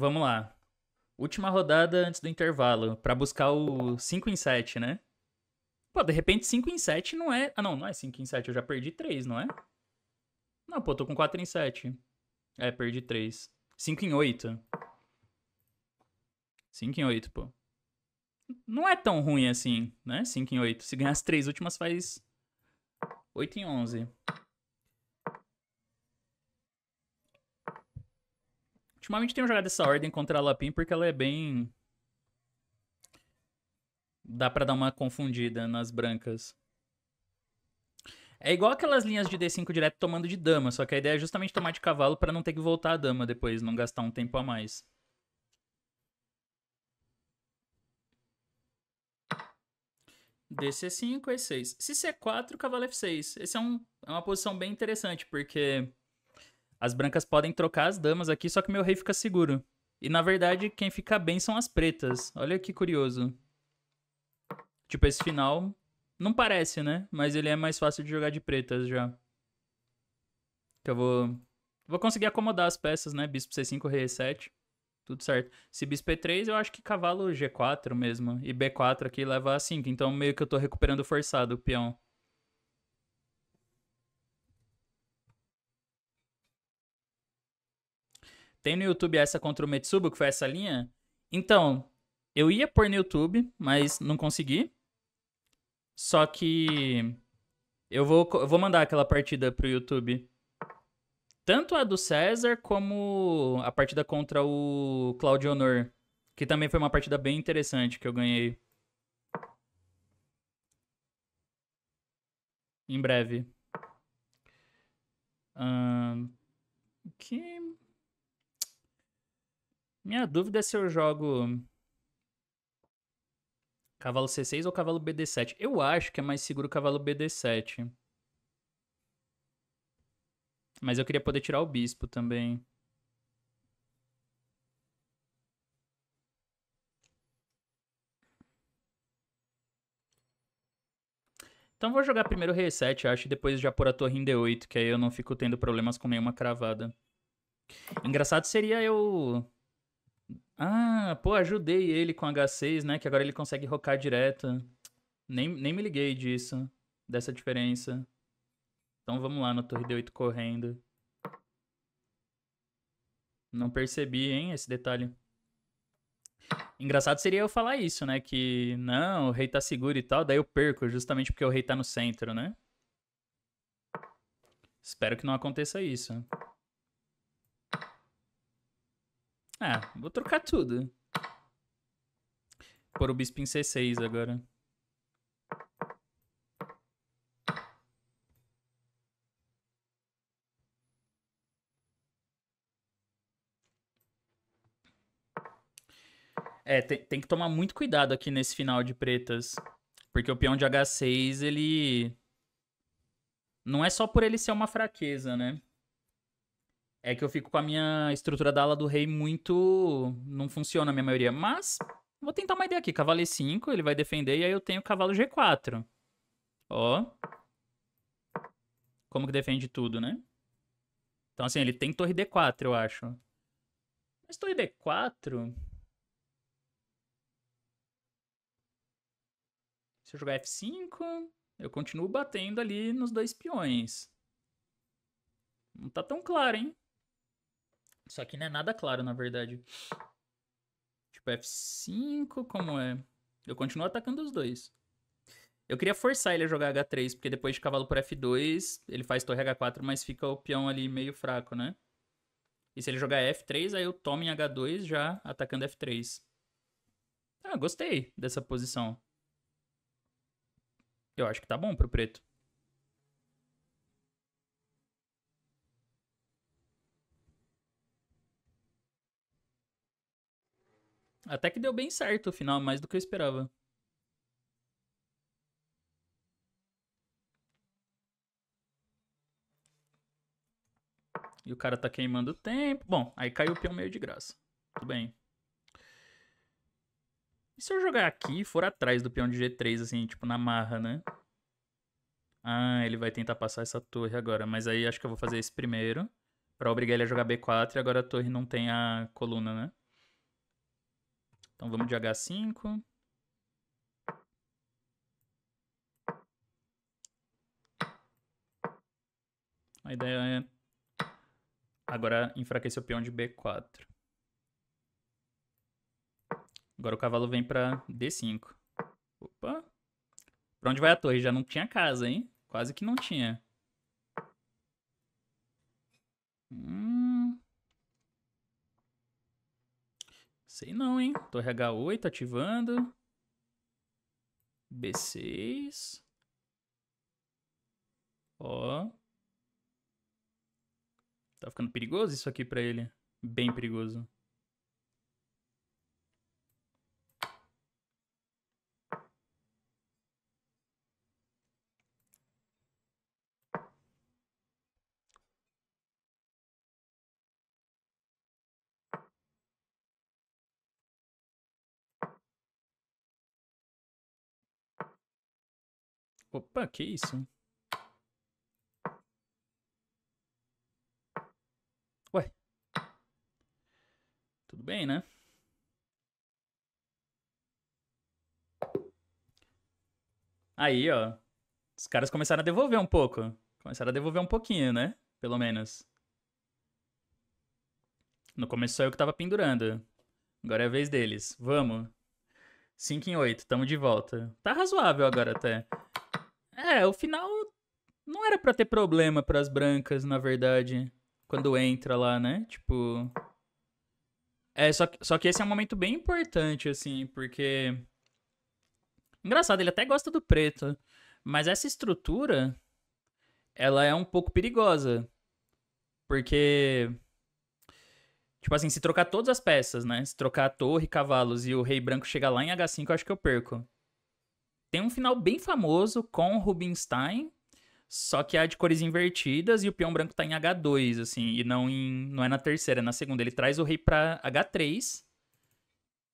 Vamos lá. Última rodada antes do intervalo, para buscar o 5 em 7, né? Pô, de repente 5 em 7 não é. Ah, não, não é 5 em 7, eu já perdi 3, não é? Não, pô, tô com 4 em 7. É, perdi 3. 5 em 8. 5 em 8, pô. Não é tão ruim assim, né? 5 em 8. Se ganhar as 3 últimas, faz 8 em 11. Ultimamente tenho jogado essa ordem contra a Lapin porque ela é bem. Dá pra dar uma confundida nas brancas. É igual aquelas linhas de D5 direto tomando de dama, só que a ideia é justamente tomar de cavalo para não ter que voltar a dama depois, não gastar um tempo a mais. DC5, E6. Se C4, cavalo F6. Esse é, um, é uma posição bem interessante, porque as brancas podem trocar as damas aqui, só que meu rei fica seguro. E na verdade, quem fica bem são as pretas. Olha que curioso. Tipo, esse final não parece, né? Mas ele é mais fácil de jogar de pretas já. Que eu vou. Vou conseguir acomodar as peças, né? Bispo C5, Rei E7. Tudo certo. Se bispo E3, eu acho que cavalo G4 mesmo. E B4 aqui leva a 5. Então meio que eu tô recuperando forçado o peão. Tem no YouTube essa contra o Metsubo, que foi essa linha? Então, eu ia pôr no YouTube, mas não consegui. Só que eu vou, eu vou mandar aquela partida pro YouTube. Tanto a do César como a partida contra o Claudio Honor. Que também foi uma partida bem interessante que eu ganhei. Em breve. Um, que minha dúvida é se eu jogo cavalo C6 ou cavalo BD7. Eu acho que é mais seguro o cavalo BD7. Mas eu queria poder tirar o bispo também. Então vou jogar primeiro rei 7, acho, e depois já pôr a torre em D8, que aí eu não fico tendo problemas com nenhuma cravada. Engraçado seria eu ah, pô, ajudei ele com H6, né? Que agora ele consegue rocar direto. Nem, nem me liguei disso, dessa diferença. Então vamos lá no torre D8 correndo. Não percebi, hein, esse detalhe. Engraçado seria eu falar isso, né? Que não, o rei tá seguro e tal, daí eu perco, justamente porque o rei tá no centro, né? Espero que não aconteça isso. Ah, vou trocar tudo. por o bispo em C6 agora. É, tem, tem que tomar muito cuidado aqui nesse final de pretas. Porque o peão de H6, ele. Não é só por ele ser uma fraqueza, né? É que eu fico com a minha estrutura da ala do rei muito. Não funciona a minha maioria. Mas, vou tentar uma ideia aqui. Cavalo E5, ele vai defender, e aí eu tenho cavalo G4. Ó. Como que defende tudo, né? Então, assim, ele tem torre D4, eu acho. Mas torre D4... Se eu jogar F5, eu continuo batendo ali nos dois peões. Não tá tão claro, hein? Isso aqui não é nada claro, na verdade. Tipo, F5, como é? Eu continuo atacando os dois. Eu queria forçar ele a jogar H3, porque depois de cavalo por F2, ele faz torre H4, mas fica o peão ali meio fraco, né? E se ele jogar F3, aí eu tomo em H2 já atacando F3. Ah, gostei dessa posição. Eu acho que tá bom pro preto. Até que deu bem certo o final, mais do que eu esperava. E o cara tá queimando o tempo. Bom, aí caiu o peão meio de graça. Tudo bem. E se eu jogar aqui e for atrás do peão de G3, assim, tipo, na marra, né? Ah, ele vai tentar passar essa torre agora. Mas aí acho que eu vou fazer esse primeiro. Pra obrigar ele a jogar B4 e agora a torre não tem a coluna, né? Então vamos de H5. A ideia é agora enfraquecer o peão de B4. Agora o cavalo vem para D5. Opa. Pra onde vai a torre? Já não tinha casa, hein? Quase que não tinha. Sei não, hein? Torre H8 ativando. B6. Ó. Tá ficando perigoso isso aqui pra ele. Bem perigoso. Opa, que isso? Ué. Tudo bem, né? Aí, ó. Os caras começaram a devolver um pouco. Começaram a devolver um pouquinho, né? Pelo menos. No começo só eu que tava pendurando. Agora é a vez deles. Vamos. 5 em 8, tamo de volta. Tá razoável agora até. É, o final não era para ter problema para as brancas, na verdade, quando entra lá, né? Tipo. É, só que, só que esse é um momento bem importante, assim, porque. Engraçado, ele até gosta do preto, mas essa estrutura ela é um pouco perigosa. Porque. Tipo assim, se trocar todas as peças, né? Se trocar a torre, cavalos e o rei branco chegar lá em H5, eu acho que eu perco. Tem um final bem famoso com Rubinstein, só que é de cores invertidas e o peão branco tá em H2, assim, e não, em, não é na terceira, é na segunda. Ele traz o rei pra H3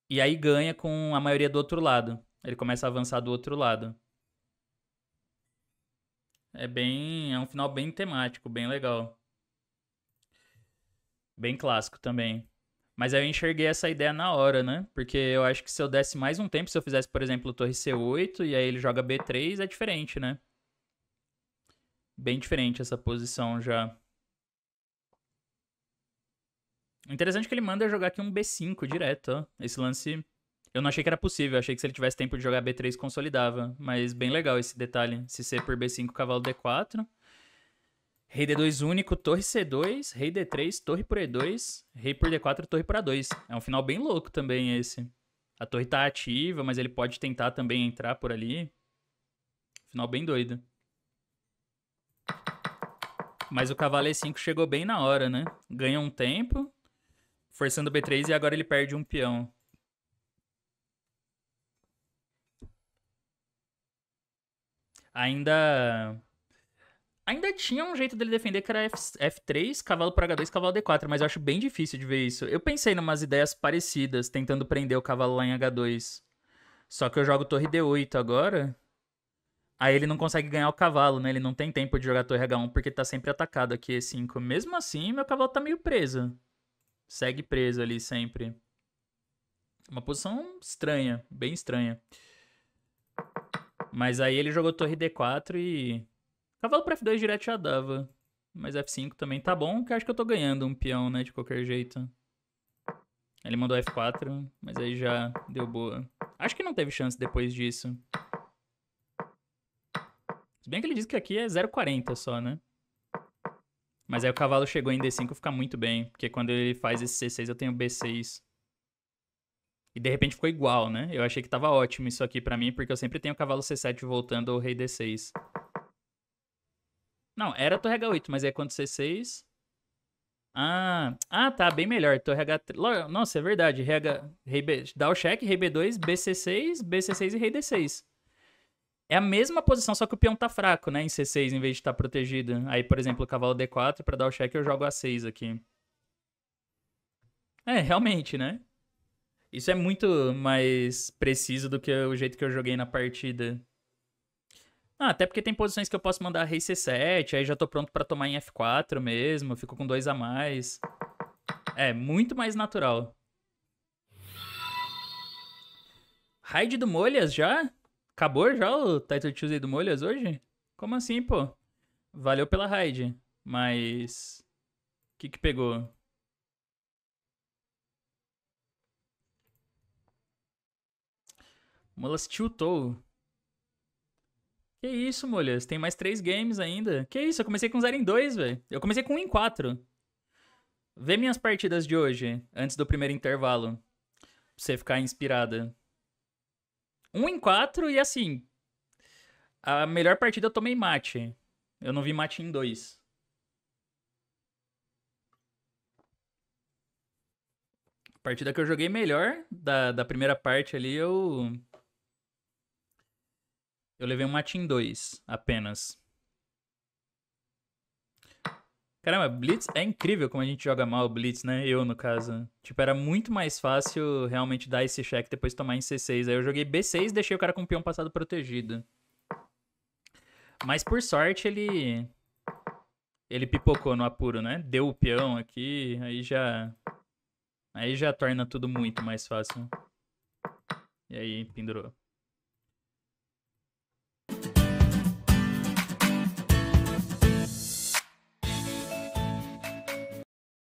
e aí ganha com a maioria do outro lado. Ele começa a avançar do outro lado. É bem. É um final bem temático, bem legal. Bem clássico também. Mas aí eu enxerguei essa ideia na hora, né? Porque eu acho que se eu desse mais um tempo, se eu fizesse, por exemplo, torre C8 e aí ele joga B3, é diferente, né? Bem diferente essa posição já. Interessante é que ele manda jogar aqui um B5 direto, ó. Esse lance eu não achei que era possível, achei que se ele tivesse tempo de jogar B3 consolidava, mas bem legal esse detalhe, se C por B5, cavalo D4. Rei D2 único, torre C2, rei D3, torre por E2, rei por D4, torre por A2. É um final bem louco também esse. A torre tá ativa, mas ele pode tentar também entrar por ali. Final bem doido. Mas o cavalo E5 chegou bem na hora, né? Ganha um tempo, forçando o B3 e agora ele perde um peão. Ainda Ainda tinha um jeito dele defender que era F, F3, cavalo para H2, cavalo D4, mas eu acho bem difícil de ver isso. Eu pensei em umas ideias parecidas, tentando prender o cavalo lá em H2. Só que eu jogo torre D8 agora. Aí ele não consegue ganhar o cavalo, né? Ele não tem tempo de jogar torre H1 porque tá sempre atacado aqui E5. Mesmo assim, meu cavalo tá meio preso. Segue preso ali sempre. Uma posição estranha, bem estranha. Mas aí ele jogou torre D4 e Cavalo pra F2 direto já dava. Mas F5 também tá bom, que acho que eu tô ganhando um peão, né? De qualquer jeito. Ele mandou F4, mas aí já deu boa. Acho que não teve chance depois disso. Se bem que ele diz que aqui é 0,40 só, né? Mas aí o cavalo chegou em D5 fica muito bem. Porque quando ele faz esse C6, eu tenho B6. E de repente ficou igual, né? Eu achei que tava ótimo isso aqui pra mim, porque eu sempre tenho o cavalo C7 voltando ao rei D6. Não, era Torre H8, mas aí é quando C6. Ah, ah, tá, bem melhor. Torre H3. Nossa, é verdade. H... Rei B... Dá o cheque, Rei B2, BC6, BC6 e Rei D6. É a mesma posição, só que o peão tá fraco, né? Em C6, em vez de estar tá protegido. Aí, por exemplo, o cavalo D4, pra dar o cheque, eu jogo A6 aqui. É, realmente, né? Isso é muito mais preciso do que o jeito que eu joguei na partida. Ah, até porque tem posições que eu posso mandar rei c7, aí já tô pronto pra tomar em f4 mesmo, fico com dois a mais. É, muito mais natural. Raid do Molhas já? Acabou já o Title Tuesday do Molhas hoje? Como assim, pô? Valeu pela raid, mas... O que que pegou? Molas tiltou. Que isso, molhas? Tem mais três games ainda. Que isso, eu comecei com 0 em 2, velho. Eu comecei com 1 em 4. Vê minhas partidas de hoje, antes do primeiro intervalo. Pra você ficar inspirada. 1 em 4 e assim. A melhor partida eu tomei mate. Eu não vi mate em 2. A partida que eu joguei melhor da, da primeira parte ali, eu eu levei um Matin 2 apenas. Caramba, Blitz é incrível como a gente joga mal Blitz, né? Eu, no caso. Tipo, era muito mais fácil realmente dar esse check depois tomar em C6. Aí eu joguei B6 e deixei o cara com o peão passado protegido. Mas por sorte ele. Ele pipocou no apuro, né? Deu o peão aqui, aí já. Aí já torna tudo muito mais fácil. E aí, pendurou.